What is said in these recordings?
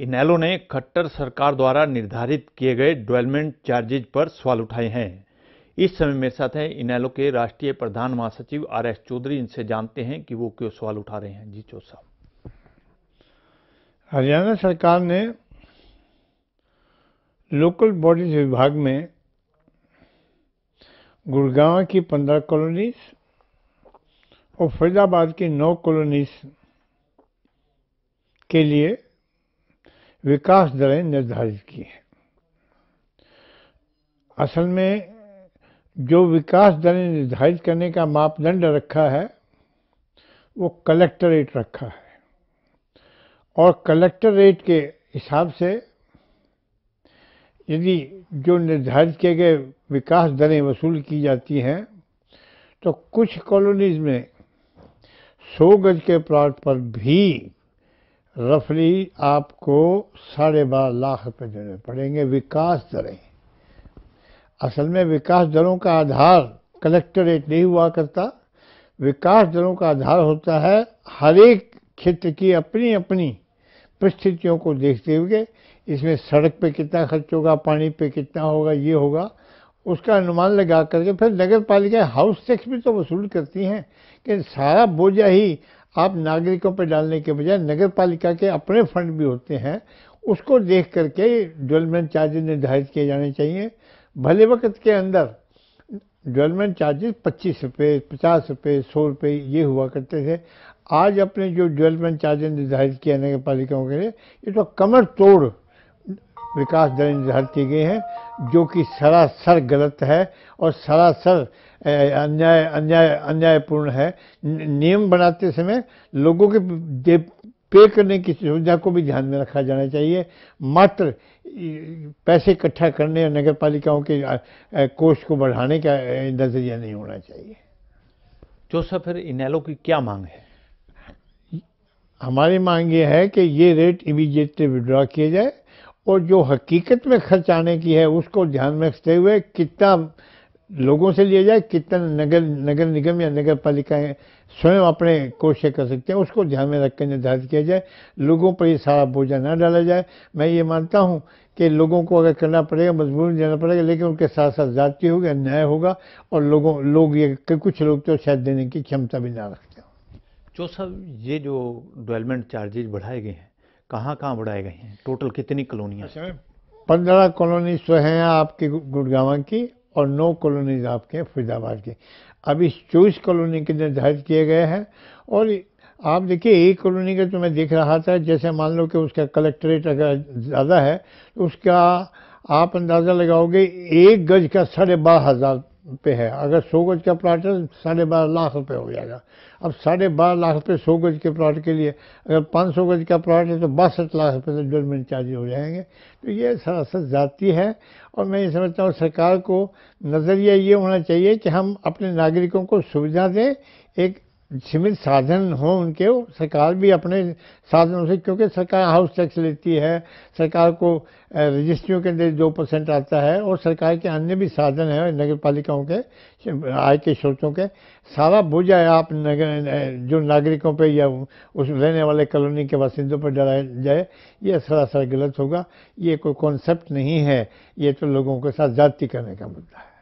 इनैलो ने खट्टर सरकार द्वारा निर्धारित किए गए डेवलपमेंट चार्जेज पर सवाल उठाए हैं इस समय मेरे साथ हैं इनैलो के राष्ट्रीय प्रधान महासचिव आर एस चौधरी इनसे जानते हैं कि वो क्यों सवाल उठा रहे हैं जी चो साहब हरियाणा सरकार ने लोकल बॉडीज विभाग में गुड़गांव की पंद्रह कॉलोनीज और फरीदाबाद की नौ कॉलोनीज के लिए विकास दरें निर्धारित की हैं असल में जो विकास दरें निर्धारित करने का मापदंड रखा है वो कलेक्टरेट रखा है और कलेक्टरेट के हिसाब से यदि जो निर्धारित किए गए विकास दरें वसूल की जाती हैं तो कुछ कॉलोनीज में सौ गज के प्लाट पर भी रफली आपको साढ़े बारह लाख रुपए देने पड़ेंगे विकास दरें असल में विकास दरों का आधार कलेक्टरेट नहीं हुआ करता विकास दरों का आधार होता है हर एक क्षेत्र की अपनी अपनी परिस्थितियों को देखते हुए इसमें सड़क पे कितना खर्च होगा पानी पे कितना होगा ये होगा उसका अनुमान लगा करके फिर नगर पालिका हाउस टैक्स भी तो वसूल करती हैं कि सारा बोझा ही आप नागरिकों पर डालने के बजाय नगर पालिका के अपने फंड भी होते हैं उसको देख करके डेवलपमेंट चार्जेस निर्धारित किए जाने चाहिए भले वक्त के अंदर डेवलपमेंट चार्जेस पच्चीस रुपये पचास रुपये सौ रुपये ये हुआ करते थे आज अपने जो डेवलपमेंट चार्जेस निर्धारित किए नगर पालिकाओं के लिए ये तो कमर तोड़ विकास दरें निर्धारित की गई हैं जो कि सरासर गलत है और सरासर अन्याय अन्याय अन्यायपूर्ण है नियम बनाते समय लोगों के पे करने की सुविधा को भी ध्यान में रखा जाना चाहिए मात्र पैसे इकट्ठा करने और नगर पालिकाओं के कोष को बढ़ाने का नजरिया नहीं होना चाहिए सर फिर इनैलो की क्या मांग है हमारी मांग ये है कि ये रेट इमीजिएटली विड्रॉ किया जाए और जो हकीकत में खर्च आने की है उसको ध्यान में रखते हुए कितना लोगों से लिया जाए कितना नगर नगर निगम या नगर पालिकाएँ स्वयं अपने कोशिश कर सकते हैं उसको ध्यान में रखकर निर्धारित किया जाए लोगों पर ये सारा बोझा ना डाला जाए मैं ये मानता हूँ कि लोगों को अगर करना पड़ेगा मजबूरी देना पड़ेगा लेकिन उनके साथ साथ जाति होगी अन्याय होगा और लोगों लोग ये कुछ लोग तो शायद देने की क्षमता भी ना रखते हो जो सब ये जो डेवलपमेंट चार्जेज बढ़ाए गए हैं कहाँ कहाँ बढ़ाए गए हैं टोटल कितनी कॉलोनियाँ अच्छा, पंद्रह कॉलोनी तो हैं आपके गुड़गावा की और नौ कॉलोनीज आपके फरीदाबाद की अभी चौबीस कॉलोनी के निर्धारित किए गए हैं और आप देखिए एक कॉलोनी का तो मैं देख रहा था जैसे मान लो कि उसका कलेक्ट्रेट अगर ज़्यादा है तो उसका आप अंदाज़ा लगाओगे एक गज का साढ़े बारह हज़ार पे है अगर सौ गज का प्लाट है साढ़े बारह लाख रुपए हो जाएगा अब साढ़े बारह लाख रुपए सौ गज के प्लाट के लिए अगर पाँच सौ गज का प्लाट है तो बासठ लाख रुपए तक डेवलपमेंट चार्ज हो जाएंगे तो ये सरासर जाती है और मैं ये समझता हूँ सरकार को नज़रिया ये होना चाहिए कि हम अपने नागरिकों को सुविधा दें एक सीमित साधन हो उनके सरकार भी अपने साधनों से क्योंकि सरकार हाउस टैक्स लेती है सरकार को रजिस्ट्रियों के अंदर दो परसेंट आता है और सरकार के अन्य भी साधन हैं नगर पालिकाओं के आय के स्रोतों के सारा बोझ है आप नगर जो नागरिकों पे या उस रहने वाले कॉलोनी के बासिंदों पर डराया जाए ये सरासर गलत होगा ये कोई कॉन्सेप्ट नहीं है ये तो लोगों के साथ जाति करने का मुद्दा है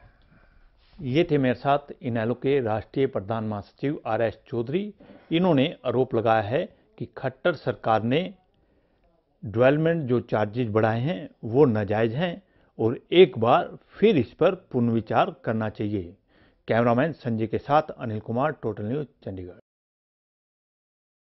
ये थे मेरे साथ इनैलो के राष्ट्रीय प्रधान महासचिव आर एस चौधरी इन्होंने आरोप लगाया है कि खट्टर सरकार ने डेवलपमेंट जो चार्जेज बढ़ाए हैं वो नाजायज़ हैं और एक बार फिर इस पर पुनर्विचार करना चाहिए कैमरामैन संजय के साथ अनिल कुमार टोटल न्यूज़ चंडीगढ़